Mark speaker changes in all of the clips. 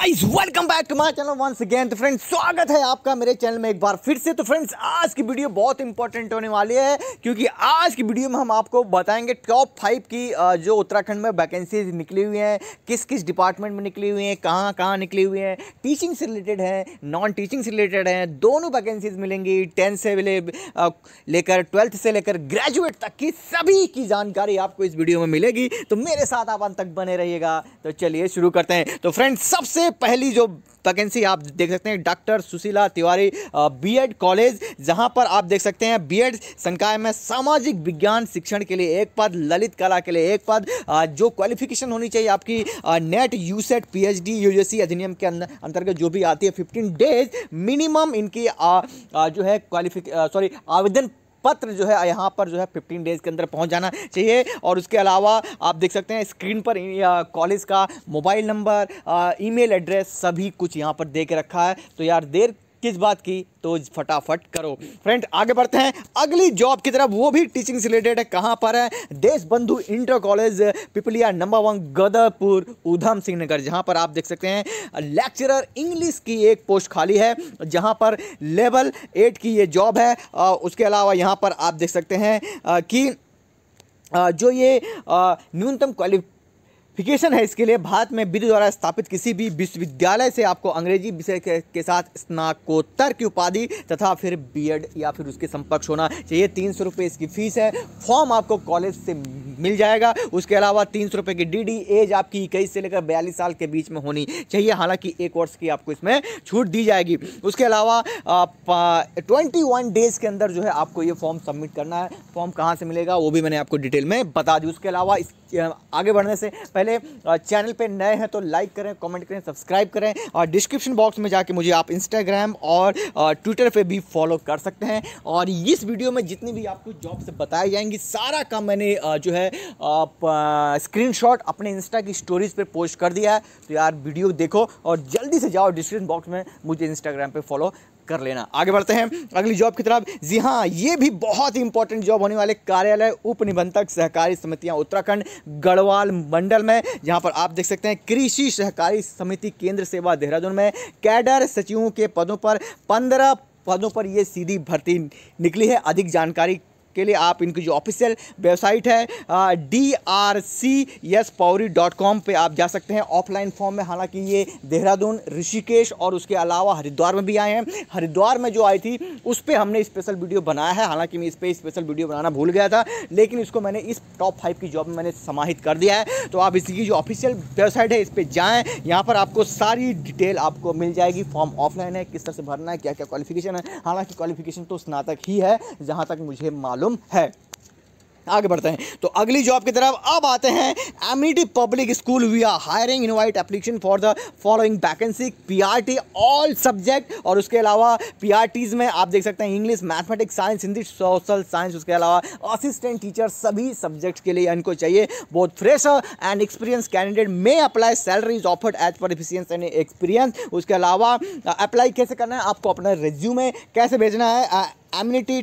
Speaker 1: guys welcome back to my channel once again तो friends स्वागत है आपका मेरे चैनल में एक बार फिर से तो फ्रेंड्स आज की वीडियो बहुत इंपॉर्टेंट होने वाली है क्योंकि आज की वीडियो में हम आपको बताएंगे टॉप फाइव की जो उत्तराखंड में वैकेंसीज निकली हुई हैं किस किस डिपार्टमेंट में निकली हुई हैं कहाँ कहाँ निकली हुई हैं टीचिंग से रिलेटेड है नॉन टीचिंग से रिलेटेड है दोनों वैकेंसीज मिलेंगी टेंथ से लेकर ट्वेल्थ से लेकर ग्रेजुएट तक की सभी की जानकारी आपको इस वीडियो में मिलेगी तो मेरे साथ आप अंत तक बने रहिएगा तो चलिए शुरू करते हैं तो फ्रेंड्स सबसे पहली जो वैकेंसी आप देख सकते हैं doctor Sushila Tiwari BEd college जहां पर आप देख सकते हैं बीएड संकाय में सामाजिक विज्ञान शिक्षण के लिए एक पद ललित कला के लिए एक पद जो क्वालिफिकेशन होनी चाहिए आपकी नेट यूसेट पीएचडी यूजीसी अधिनियम के अंतर्गत जो भी आती है फिफ्टीन डेज मिनिमम इनकी आ, आ, जो है क्वालिफिक सॉरी आवेदन पत्र जो है यहाँ पर जो है फिफ्टीन डेज़ के अंदर पहुँच जाना चाहिए और उसके अलावा आप देख सकते हैं स्क्रीन पर कॉलेज का मोबाइल नंबर ईमेल एड्रेस सभी कुछ यहाँ पर दे के रखा है तो यार देर किस बात की तो फटाफट करो फ्रेंड आगे बढ़ते हैं अगली जॉब की तरफ वो भी टीचिंग से रिलेटेड है कहाँ पर है Desh Bandhu inter college Pipliya number one Gadarpur Udham Singh Nagar जहाँ पर आप देख सकते हैं लेक्चरर इंग्लिश की एक पोस्ट खाली है जहाँ पर लेवल एट की ये जॉब है उसके अलावा यहाँ पर आप देख सकते हैं कि जो ये न्यूनतम क्वालिफ फिकेशन है इसके लिए भारत में विधि द्वारा स्थापित किसी भी विश्वविद्यालय से आपको अंग्रेजी विषय के, के साथ स्नाकोत्तर की उपाधि तथा फिर बीएड या फिर उसके समकक्ष होना चाहिए तीन सौ रुपये इसकी फीस है फॉर्म आपको कॉलेज से मिल जाएगा उसके अलावा तीन सौ रुपये की डी डी एज आपकी इक्कीस से लेकर बयालीस साल के बीच में होनी चाहिए हालांकि एक वर्ष की आपको इसमें छूट दी जाएगी उसके अलावा ट्वेंटी वन डेज़ के अंदर जो है आपको ये फॉर्म सबमिट करना है फॉर्म कहाँ से मिलेगा वो भी मैंने आपको डिटेल में बता दी उसके अलावा इस आगे बढ़ने से पहले चैनल पे नए हैं तो लाइक करें कमेंट करें सब्सक्राइब करें और डिस्क्रिप्शन बॉक्स में जाके मुझे आप इंस्टाग्राम और ट्विटर पे भी फॉलो कर सकते हैं और इस वीडियो में जितनी भी आपको जॉब से बताई जाएंगी सारा काम मैंने जो है ने स्क्रीनशॉट अपने इंस्टा की स्टोरीज पर पोस्ट कर दिया है तो यार वीडियो देखो और जल्दी से जाओ डिस्क्रिप्शन बॉक्स में मुझे इंस्टाग्राम पर फॉलो कर लेना आगे बढ़ते हैं अगली जॉब की तरफ जी हाँ ये भी बहुत ही इंपॉर्टेंट जॉब होने वाले कार्यालय उप निबंधक सहकारी समितियां उत्तराखंड गढ़वाल मंडल में जहां पर आप देख सकते हैं कृषि सहकारी समिति केंद्र सेवा देहरादून में कैडर सचिवों के पदों पर पंद्रह पदों पर ये सीधी भर्ती निकली है अधिक जानकारी के लिए आप इनकी जो ऑफिशियल वेबसाइट है D R C S Pauri dot com पर आप जा सकते हैं ऑफलाइन फॉर्म में हालांकि ये देहरादून ऋषिकेश और उसके अलावा हरिद्वार में भी आए हैं हरिद्वार में जो आई थी उस पर हमने स्पेशल वीडियो बनाया है हालांकि मैं इस पर स्पेशल वीडियो बनाना भूल गया था लेकिन इसको मैंने इस टॉप फाइव की जॉब में मैंने समाहित कर दिया है तो आप इसकी जो ऑफिशियल वेबसाइट है इस पर जाएँ यहाँ पर आपको सारी डिटेल आपको मिल जाएगी फॉर्म ऑफलाइन है किस तरह से भरना है क्या क्या क्वालिफिकेशन है हालाँकि क्वालिफिकेशन तो स्नातक ही है जहाँ तक मुझे मालूम मालूम है आगे बढ़ते हैं तो अगली जॉब की तरफ अब आते हैं Amity public school we are hiring invite application for the following vacancy PRT all subject और उसके अलावा पीआरटीज में आप देख सकते हैं English mathematics science Hindi social science उसके अलावा असिस्टेंट टीचर सभी सब्जेक्ट के लिए इनको चाहिए बहुत fresh and experience candidate may apply salary is offered as per efficiency and experience उसके अलावा अप्लाई कैसे करना है आपको अपना रेज्यूमे कैसे भेजना है Amity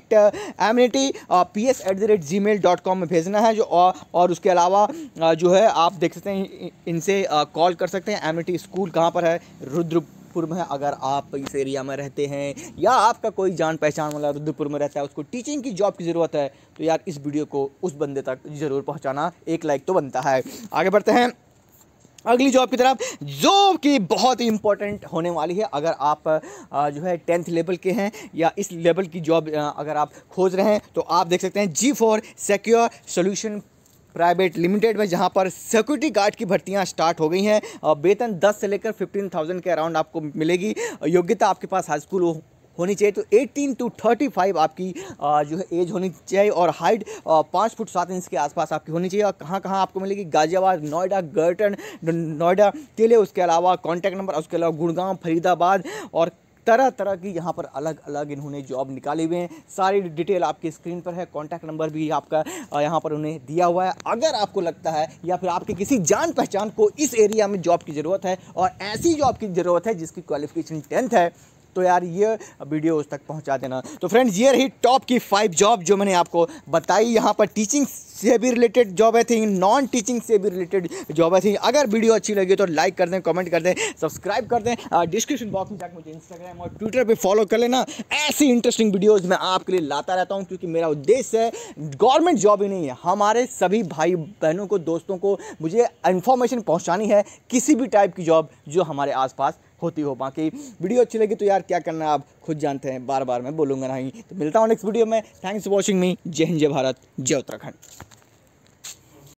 Speaker 1: Amity P S at the rate gmail dot com में भेजना है जो और, और उसके अलावा जो है आप देख सकते हैं इनसे कॉल कर सकते हैं एमिनिटी स्कूल कहाँ पर है रुद्र रुद्रपुर में अगर आप इस एरिया में रहते हैं या आपका कोई जान पहचान वाला रुद्रपुर में रहता है उसको टीचिंग की जॉब की ज़रूरत है तो यार इस वीडियो को उस बंदे तक ज़रूर पहुँचाना एक लाइक तो बनता है आगे बढ़ते हैं अगली जॉब की तरफ जो कि बहुत ही इंपॉर्टेंट होने वाली है अगर आप जो है टेंथ लेवल के हैं या इस लेवल की जॉब अगर आप खोज रहे हैं तो आप देख सकते हैं G four secure solution private limited में जहां पर सिक्योरिटी गार्ड की भर्तियां स्टार्ट हो गई हैं वेतन 10 से लेकर 15,000 के अराउंड आपको मिलेगी योग्यता आपके पास हाई स्कूल होनी चाहिए तो 18 टू 35 आपकी जो है एज होनी चाहिए और हाइट पाँच फुट सात इंच के आसपास आपकी होनी चाहिए और कहाँ कहाँ आपको मिलेगी गाजियाबाद नोएडा गर्टन नोएडा के लिए उसके अलावा कॉन्टैक्ट नंबर उसके अलावा गुड़गांव फरीदाबाद और तरह तरह की यहाँ पर अलग अलग इन्होंने जॉब निकाले हुए हैं सारी डिटेल आपकी स्क्रीन पर है कॉन्टैक्ट नंबर भी आपका यहाँ पर उन्हें दिया हुआ है अगर आपको लगता है या फिर आपके किसी जान पहचान को इस एरिया में जॉब की ज़रूरत है और ऐसी जॉब की ज़रूरत है जिसकी क्वालिफिकेशन टेंथ है तो यार ये वीडियो उस तक पहुंचा देना तो फ्रेंड्स ये रही टॉप की फाइव जॉब जो मैंने आपको बताई यहाँ पर टीचिंग से भी रिलेटेड जॉब है थी नॉन टीचिंग से भी रिलेटेड जॉब है थी अगर वीडियो अच्छी लगी तो लाइक कर दें कमेंट कर दें सब्सक्राइब कर दें डिस्क्रिप्शन बॉक्स में जाकर मुझे इंस्टाग्राम और ट्विटर पर फॉलो कर लेना ऐसी इंटरेस्टिंग वीडियोज़ मैं आपके लिए लाता रहता हूँ क्योंकि मेरा उद्देश्य है गवर्नमेंट जॉब ही नहीं है हमारे सभी भाई बहनों को दोस्तों को मुझे इन्फॉर्मेशन पहुँचानी है किसी भी टाइप की जॉब जो हमारे आसपास होती हो बाकी वीडियो अच्छी लगी तो यार क्या करना आप खुद जानते हैं बार बार मैं बोलूँगा नहीं तो मिलता हूँ नेक्स्ट वीडियो में थैंक्स फॉर वॉचिंग मी जय हिंद जय भारत जय उत्तराखंड